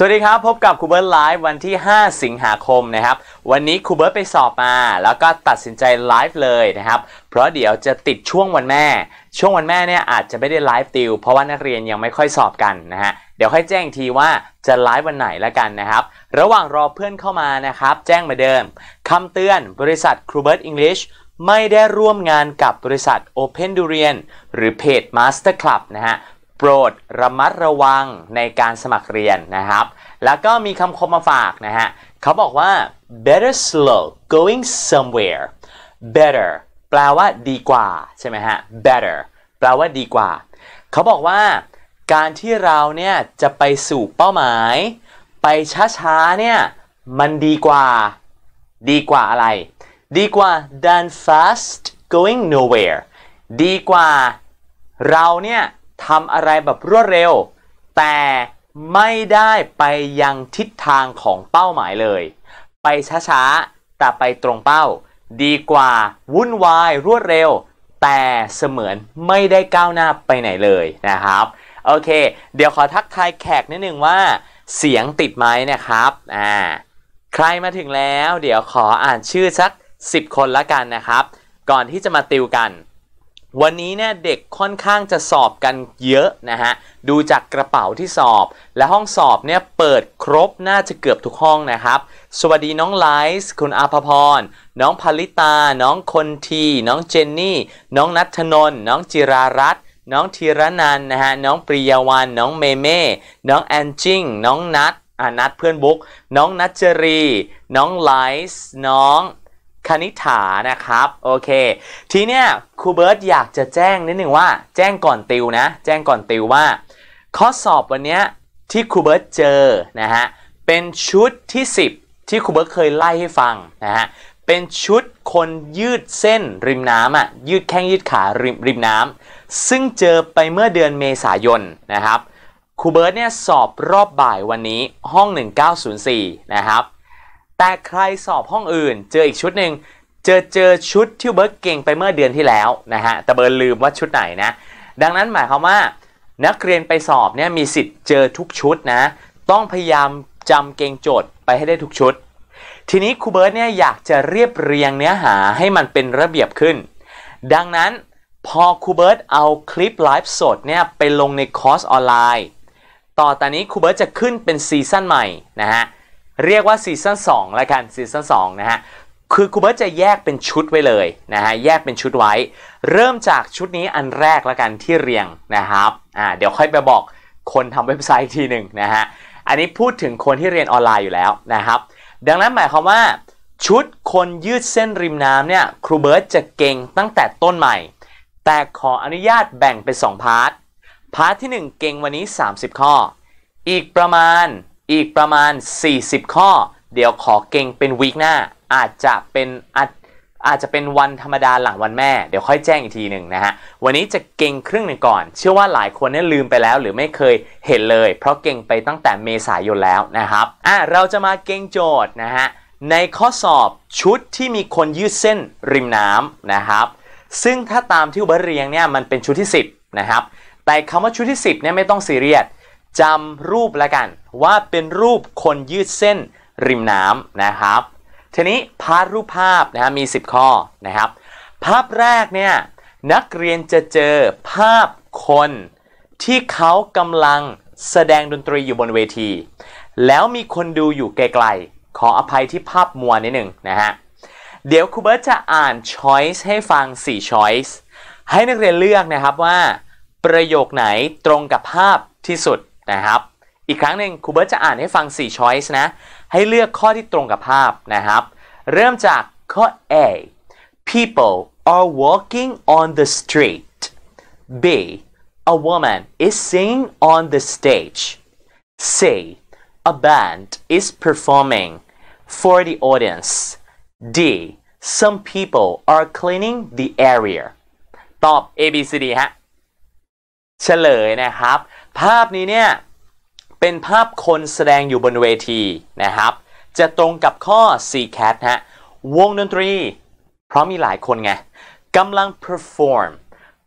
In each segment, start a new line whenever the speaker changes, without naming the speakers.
สวัสดีครับ พบกับครูเบิร์ตไลฟ์วันที่ 5 สิงหาคมนะครับ วันนี้ครูเบิร์ตไปสอบมา แล้วก็ตัดสินใจไลฟ์เลยนะครับ เพราะเดี๋ยวจะติดช่วงวันแม่ ช่วงวันแม่เนี่ยอาจจะไม่ได้ไลฟ์ติวเพราะว่านักเรียนยังไม่ค่อยสอบกันนะฮะเดี๋ยวค่อยแจ้งทีว่าจะไลฟ์วันไหนละกันนะครับระหว่างรอเพื่อนเข้ามานะครับแจ้งมาเดิมคำเตือนบริษัทครูเบิร์ตอังกฤษไม่ได้ร่วมงานกับบริษัท Open Durian หรือเพจ Master Club นะฮะโปรดระมัดระวังในการสมัครเรียนนะครับ แล้วก็มีคำคมมาฝากนะฮะ เขาบอกว่า better slow going somewhere better แปลว่าดีกว่า ใช่ไหมฮะ better แปลว่าดีกว่า เขาบอกว่า การที่เราเนี่ย จะไปสู่เป้าหมาย ไปช้าๆ เนี่ย มันดีกว่า ดีกว่าอะไร ดีกว่า than fast going nowhere ดีกว่า เราเนี่ยทำอะไรแบบรวดเร็ว แต่ไม่ได้ไปยังทิศทางของเป้าหมายเลย ไปช้าๆแต่ไปตรงเป้า ดีกว่าวุ่นวายรวดเร็ว แต่เสมือนไม่ได้ก้าวหน้าไปไหนเลยนะครับโอเคเดี๋ยวขอทักทายแขกนิดนึงว่าเสียงติดไหมนะครับอ่าใครมาถึงแล้ว เดี๋ยวขออ่านชื่อสัก10 คนละกันนะครับ ก่อนที่จะมาติวกันวันนี้เนี่ย เด็กค่อนข้างจะสอบกันเยอะนะฮะ ดูจากกระเป๋าที่สอบและห้องสอบเนี่ยเปิดครบน่าจะเกือบทุกห้องนะครับ สวัสดีน้องไลซ์คุณอาภพร น้องพลิตา น้องคนที น้องเจนนี่ น้องนัทนนน้องจิรารัตนน้องธีรนันนะฮะน้องปริยวันน้องเมเม่ น้องแอนจิง น้องนัทอ่านัทเพื่อนบุ๊กน้องนัจจรี น้องไลส์น้องคณิฐานะครับโอเค ทีเนี้ยครูเบิร์ตอยากจะแจ้งนิดหนึ่งว่า แจ้งก่อนติวนะแจ้งก่อนติวว่า ข้อสอบวันเนี้ยที่ครูเบิร์ตเจอนะฮะเป็นชุดที่ 10 ที่ครูเบิร์ตเคยไล่ให้ฟังนะฮะเป็นชุดคนยืดเส้นริมน้ำอะ่ะยืดแข้งยืดขาริมริมน้ำซึ่งเจอไปเมื่อเดือนเมษายนนะครับครูเบิร์ตเนี่ยสอบรอบบ่ายวันนี้ห้อง 1904นะครับแต่ใครสอบห้องอื่นเจออีกชุดหนึ่งเจอเจอชุดที่เบิร์ตเก่งไปเมื่อเดือนที่แล้วนะฮะแต่เบิร์ตลืมว่าชุดไหนนะดังนั้นหมายความว่านักเรียนไปสอบเนี่ยมีสิทธิ์เจอทุกชุดนะ ต้องพยายามจำเก่งโจทย์ไปให้ได้ทุกชุด ทีนี้ครูเบิร์ตเนี่ยอยากจะเรียบเรียงเนื้อหาให้มันเป็นระเบียบขึ้น ดังนั้นพอครูเบิร์ตเอาคลิปไลฟ์สดเนี่ยไปลงในคอร์สออนไลน์ต่อตอนนี้ครูเบิร์ตจะขึ้นเป็นซีซั่นใหม่นะฮะเรียกว่าซีซั่น2ละกันซีซั่น2นะฮะคือครูเบิร์ตจะแยกเป็นชุดไว้เลยนะฮะแยกเป็นชุดไว้ เริ่มจากชุดนี้อันแรกละกัน ที่เรียงนะครับอ่าเดี๋ยวค่อยไปบอกคนทำเว็บไซต์ทีหนึ่งนะฮะอันนี้พูดถึงคนที่เรียนออนไลน์อยู่แล้วนะครับดังนั้นหมายความว่า ชุดคนยืดเส้นริมน้ำเนี่ยครูเบิร์ตจะเก่งตั้งแต่ต้นใหม่ แต่ขออนุญาตแบ่งเป็น 2 พาร์ทพาร์ทที่ 1 เก่งวันนี้ 30 ข้อ อีกประมาณอีกประมาณ 40 ข้อ เดี๋ยวขอเก่งเป็นวีคหน้าอาจจะเป็นอาจอาจจะเป็นวันธรรมดาหลังวันแม่เดี๋ยวค่อยแจ้งอีกทีหนึ่งนะฮะ วันนี้จะเก่งครึ่งหนึ่งก่อน เชื่อว่าหลายคนเนี่ยลืมไปแล้วหรือไม่เคยเห็นเลย เพราะเก่งไปตั้งแต่เมษายนแล้วนะครับ อ่ะ เราจะมาเก่งโจทย์นะฮะ ในข้อสอบชุดที่มีคนยืดเส้นริมน้ำนะครับซึ่งถ้าตามที่เบอเรียงเนี่ยมันเป็นชุดที่ 10นะครับแต่คำว่าชุดที่ 10เนี่ยไม่ต้องซีเรียสจำรูปแล้วกันว่าเป็นรูปคนยืดเส้นริมน้ำนะครับทีนี้พาร์ทรูปภาพนะฮะมี 10 ข้อนะครับ ภาพแรกเนี่ย นักเรียนจะเจอภาพคนที่เขากำลังแสดงดนตรีอยู่บนเวที แล้วมีคนดูอยู่ไกลๆขออภัยที่ภาพมัวนิดหนึ่งนะฮะเดี๋ยวครูเบิร์ตจะอ่าน choice ให้ฟัง 4 choice ให้นักเรียนเลือกนะครับว่าประโยคไหนตรงกับภาพที่สุดนะครับ อีกครั้งหนึ่งครูเบิร์ตจะอ่านให้ฟัง4 choice นะ ให้เลือกข้อที่ตรงกับภาพนะครับ เริ่มจากข้อ A people are walking on the street B a woman is singing on the stage C a band is performing for the audience D some people are cleaning the area ตอบ A B C D ฮะ เฉลยนะครับภาพนี้เนี่ย เป็นภาพคนแสดงอยู่บนเวที นะครับ จะตรงกับข้อ C cat ฮะวงดนตรี เพราะมีหลายคนไงกำลัง perform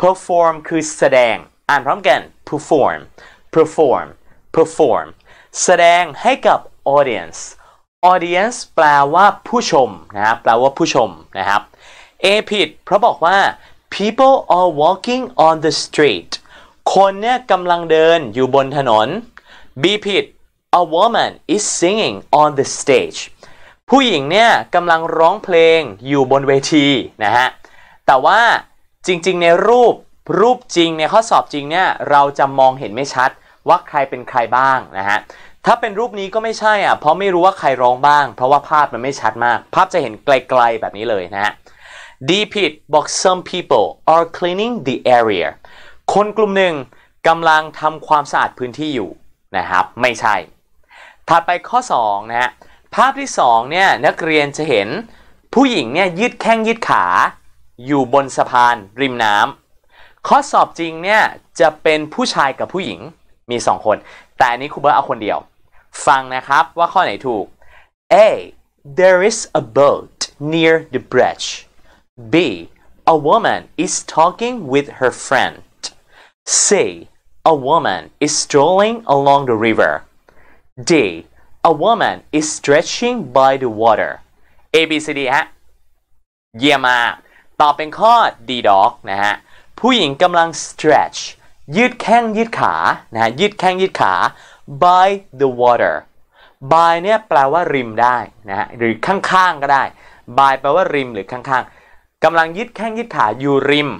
perform คือแสดง อ่านพร้อมกัน perform perform perform แสดงให้กับ audience audience แปลว่าผู้ชมนะครับแปลว่าผู้ชมนะครับ A ผิด เพราะบอกว่า people are walking on the street คนเนี่ยกำลังเดินอยู่บนถนน B ผิด a woman is singing on the stage ผู้หญิงเนี่ยกำลังร้องเพลงอยู่บนเวทีนะฮะ แต่ว่าจริงๆในรูปรูปจริงในข้อสอบจริงเนี่ยเราจะมองเห็นไม่ชัดว่าใครเป็นใครบ้างนะฮะ ถ้าเป็นรูปนี้ก็ไม่ใช่อ่ะเพราะไม่รู้ว่าใครร้องบ้าง เพราะว่าภาพมันไม่ชัดมาก ภาพจะเห็นไกลๆแบบนี้เลยนะฮะดีผิดบอก some people are cleaning the area คนกลุ่มหนึ่งกำลังทำความสะอาดพื้นที่อยู่ นะครับ ไม่ใช่ ถัดไปข้อ 2 นะฮะภาพที่2เนี่ยนักเรียนจะเห็นผู้หญิงเนี่ยยืดแข้งยืดขา อยู่บนสะพานริมน้ำข้อสอบจริงเนี่ยจะเป็นผู้ชายกับผู้หญิงมี 2 คน แต่อันนี้ครูเบิร์ตเอาคนเดียว ฟังนะครับ ว่าข้อไหนถูก A there is a boat near the bridge B a woman is talking with her friend C. A woman is strolling along the river. D. A woman is stretching by the water. A B C D ฮะ เยี่ยมมากตอบเป็นข้อ D dog นะฮะ ผู้หญิงกำลัง stretch ยืดแข้งยืดขา นะฮะ ยืดแข้งยืดขา by the water by เนี่ยแปลว่าริมได้ นะฮะ หรือข้างๆ ก็ได้ by แปลว่าริมหรือข้างๆ กำลังยืดแข้งยืดขาอยู่ริม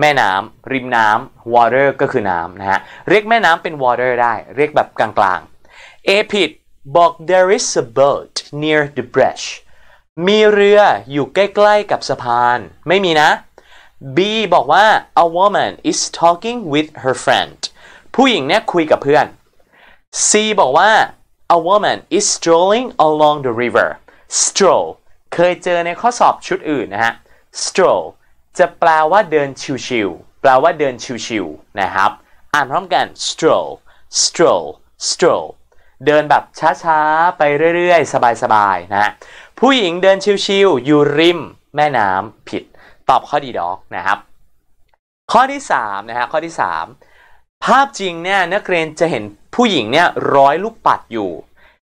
แม่น้ำริมน้ำ water ก็คือน้ำนะฮะ เรียกแม่น้ำเป็น water ได้ เรียกแบบกลางๆ A ผิดบอก there is a boat near the bridge มีเรืออยู่ใกล้ ๆ กับสะพาน ไม่มีนะ B บอกว่า a woman is talking with her friend ผู้หญิงเนี่ยคุยกับเพื่อน C บอกว่า a woman is strolling along the river stroll เคยเจอในข้อสอบชุดอื่นนะฮะ stroll จะแปลว่าเดินชิวๆแปลว่าเดินชิวๆนะครับ อ่านพร้อมกัน stroll stroll stroll เดินแบบช้าๆ ไปเรื่อยๆ สบายๆ นะฮะผู้หญิงเดินชิวๆ อยู่ริม แม่น้ำผิด ตอบข้อดีด็อก นะครับ ข้อที่3นะฮะ ข้อที่ 3 ภาพจริงเนี่ยนักเรียนจะเห็นผู้หญิงเนี่ยร้อยลูกปัดอยู่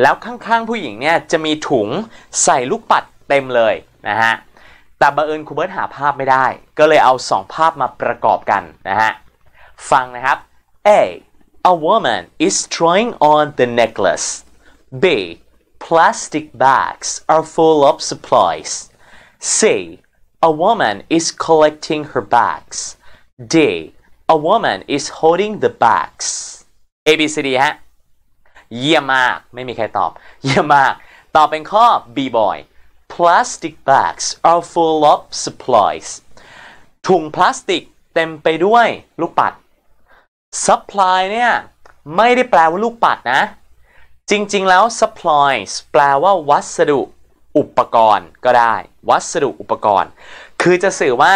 แล้วข้างๆ ผู้หญิงเนี่ยจะมีถุงใส่ลูกปัดเต็มเลยนะฮะแต่บังเอิญครูเบิร์ตหาภาพไม่ได้ ก็เลยเอาสองภาพมาประกอบกันนะฮะ ฟังนะครับ A a woman is trying on the necklace B plastic bags are full of supplies C a woman is collecting her bags D a woman is holding the bags A B C D ฮะเยี่ยมมาก ไม่มีใครตอบ เยี่ยมมาก ตอบเป็นข้อ B boy plastic bags are full of supplies ถุงพลาสติก เต็มไปด้วยลูกปัด supply เนี่ยไม่ได้แปลว่าลูกปัดนะจริงๆแล้ว supplies แปลว่าวัสดุอุปกรณ์ก็ได้ วัสดุอุปกรณ์ คือจะสื่อว่า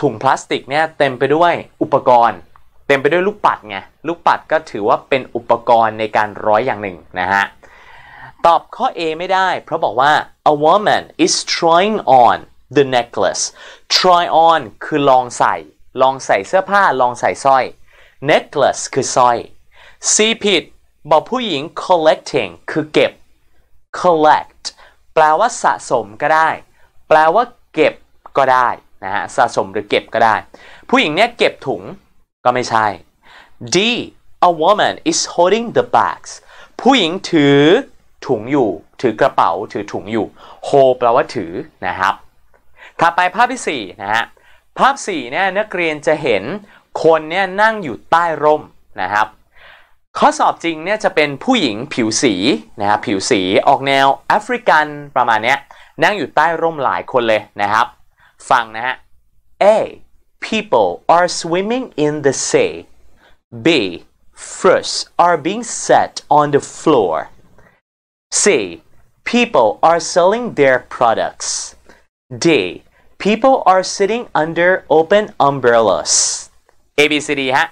ถุงพลาสติกเนี่ยเต็มไปด้วยอุปกรณ์ เต็มไปด้วยลูกปัดไงลูกปัดก็ถือว่าเป็นอุปกรณ์ในการร้อยอย่างหนึ่งนะฮะตอบข้อ A ไม่ได้ เพราะบอกว่า a woman is trying on the necklace try on คือลองใส่ ลองใส่เสื้อผ้า ลองใส่สร้อย necklace คือสร้อย C ผิด บอกผู้หญิง collecting คือเก็บ collect แปลว่าสะสมก็ได้ แปลว่าเก็บก็ได้นะฮะสะสมหรือเก็บก็ได้ ผู้หญิงเนี่ยเก็บถุง ก็ไม่ใช่ D a woman is holding the bags ผู้หญิงถือถุงอยู่ ถือกระเป๋า ถือ ถุงอยู่ โฮแปลว่าถือ นะครับถัดไปภาพที่ 4 นะฮะภาพ 4 เนี่ยนักเรียนจะเห็นคนเนี่ยนั่งอยู่ใต้ร่ม นะครับข้อสอบจริงเนี่ย จะเป็นผู้หญิงผิวสีนะครับผิวสีออกแนวแอฟริกันประมาณเนี้ยนั่งอยู่ใต้ร่มหลายคนเลยนะครับ ฟังนะฮะ A people are swimming in the sea B fruits are being set on the floor C. People are selling their products. D. People are sitting under open umbrellas. A B C D ฮะ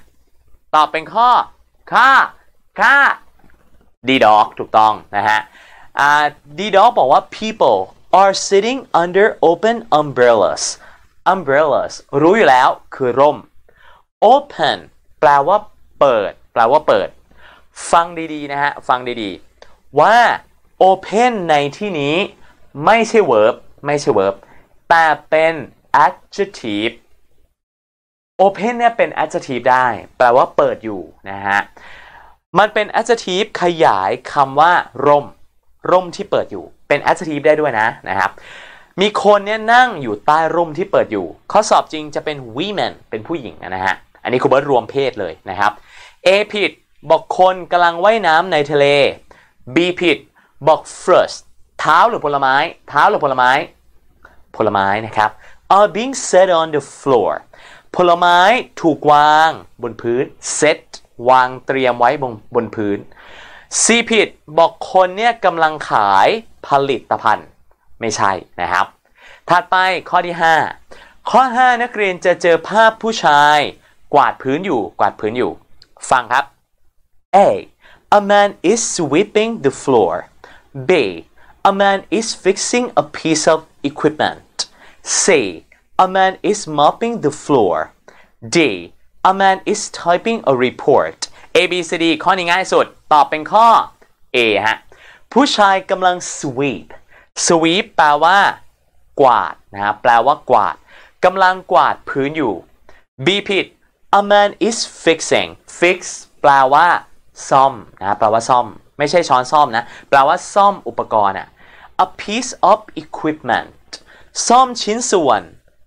ตอบเป็นข้อค่าค่า D dog ถูกต้อง นะฮะ uh, D dog บอกว่า people are sitting under open umbrellas umbrellas รู้อยู่แล้ว คือร่ม open แปลว่า เปิด แปลว่า เปิด ฟังดีๆ นะฮะ ฟังดีๆ ว่า open ในที่นี้ไม่ใช่ verb ไม่ใช่ verb แต่เป็น adjective open เนี่ยเป็น adjective ได้แปลว่าเปิดอยู่นะฮะมันเป็น adjective ขยายคำว่าร่มร่มที่เปิดอยู่เป็น adjective ได้ด้วยนะนะครับมีคนเนี่ยนั่งอยู่ใต้ร่มที่เปิดอยู่ ข้อสอบจริงจะเป็น women เป็นผู้หญิงนะฮะ อันนี้คุณเบิร์ตรวมเพศเลยนะครับ A ผิดบอกคนกำลังว่ายน้ำในทะเล B ผิดบอก first เท้าหรือผลไม้ เท้าหรือผลไม้ ผลไม้นะครับ are being set on the floor ผลไม้ถูกวางบนพื้น set วางเตรียมไว้บนบนพื้น C ผิดบอกคนเนี่ยกำลังขายผลิตภัณฑ์ไม่ใช่นะครับ ถัดไปข้อที่ 5 ข้อ 5 นักเรียนจะเจอภาพผู้ชาย กวาดพื้นอยู่กวาดพื้นอยู่ ฟังครับ A a man is sweeping the floor b a man is fixing a piece of equipment C. a man is mopping the floor d a a man is typing a report A B C D ข้อนี้ง่ายสุด ตอบเป็นข้อ A ฮะ ผู้ชายกำลัง sweep sweep แปลว่า กวาดนะฮะแปลว่า กวาดกำลังกวาด พื้นอยู่ B ผิด a man is fixing fix แปลว่า ซ่อมนะแปลว่าซ่อมไม่ใช่ช้อนซ่อมนะแปลว่าซ่อมอุปกรณ์อะ a piece of equipment ซ่อมชิ้นส่วน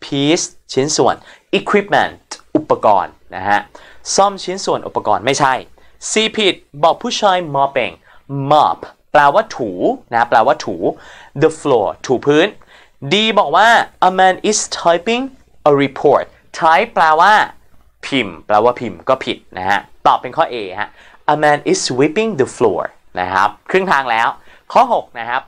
piece ชิ้นส่วน equipment อุปกรณ์นะฮะซ่อมชิ้นส่วนอุปกรณ์ไม่ใช่ C ผิด บอกผู้ชาย mopping mop แปลว่าถูนะแปลว่าถู the floor ถูพื้น D บอกว่า a man is typing a report type แปลว่า พิมพ์ แปลว่าพิมพ์ก็ผิดนะฮะตอบเป็นข้อ A ฮะ a man is sweeping the floor นะครับครึ่งทางแล้ว ข้อ6นะครับ